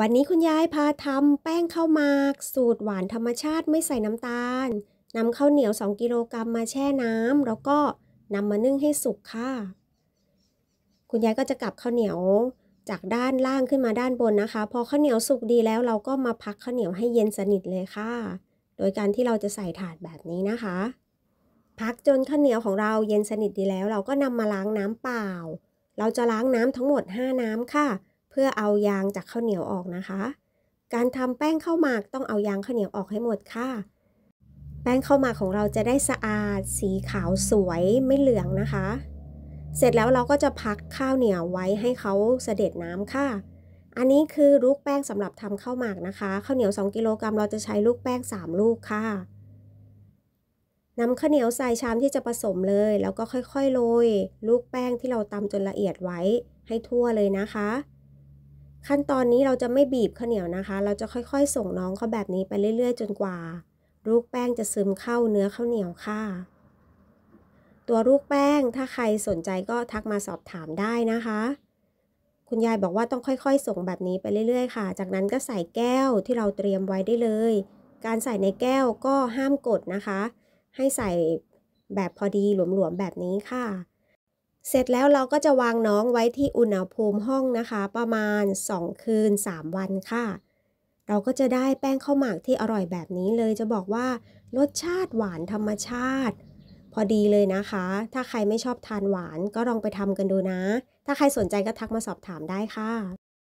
วันนี้คุณยายพาทำแป้งข้าวหมากสูตรหวานธรรมชาติไม่ใส่น้ำตาลนำข้าวเหนียว2กิโลกรัมมาแช่น้ำแล้วก็นำมานึ่งให้สุกค่ะ คุณยายก็จะกลับข้าวเหนียวจากด้านล่างขึ้นมาด้านบนนะคะ พอข้าวเหนียวสุกดีแล้วเราก็มาพักข้าวเหนียวให้เย็นสนิทเลยค่ะ โดยการที่เราจะใส่ถาดแบบนี้นะคะ พักจนข้าวเหนียวของเราเย็นสนิทดีแล้วเราก็นำมาล้างน้ำเปล่า เราจะล้างน้ำทั้งหมด5น้ำค่ะพื่อเอายางจากข้าวเหนียวออกนะคะ การทำแป้งข้าวหมากต้องเอายางข้าวเหนียวออกให้หมดค่ะ แป้งข้าวหมากของเราจะได้สะอาด สีขาวสวย ไม่เหลืองนะคะ เสร็จแล้วเราก็จะพักข้าวเหนียวไว้ให้เขาเสด็จน้ำค่ะ อันนี้คือลูกแป้งสำหรับทำข้าวหมากนะคะ ข้าวเหนียว2กิโลกรัมเราจะใช้ลูกแป้ง 3 ลูกค่ะนำข้าวเหนียวใส่ชามที่จะผสมเลย แล้วก็ค่อยๆโรยลูกแป้งที่เราตำจนละเอียดไว้ให้ทั่วเลยนะคะขั้นตอนนี้เราจะไม่บีบข้าวเหนียวนะคะ เราจะค่อยๆ ส่งน้องเขาแบบนี้ ไปเรื่อย ๆ จนกว่าลูกแป้งจะซึมเข้าเนื้อข้าวเหนียวค่ะ ตัวลูกแป้งถ้าใครสนใจก็ทักมาสอบถามได้นะคะ คุณยายบอกว่าต้องค่อยๆส่งแบบนี้ไปเรื่อยๆค่ะ จากนั้นก็ใส่แก้วที่เราเตรียมไว้ได้เลย การใส่ในแก้วก็ห้ามกดนะคะ ให้ใส่แบบพอดีหลวมๆแบบนี้ค่ะเสร็จแล้วเราก็จะวางน้องไว้ที่อุณหภูมิห้องนะคะ ประมาณ 2 คืน 3 วันค่ะ เราก็จะได้แป้งข้าวหมากที่อร่อยแบบนี้เลยจะบอกว่า รสชาติหวานธรรมชาติ พอดีเลยนะคะ ถ้าใครไม่ชอบทานหวานก็ลองไปทำกันดูนะ ถ้าใครสนใจก็ทักมาสอบถามได้ค่ะ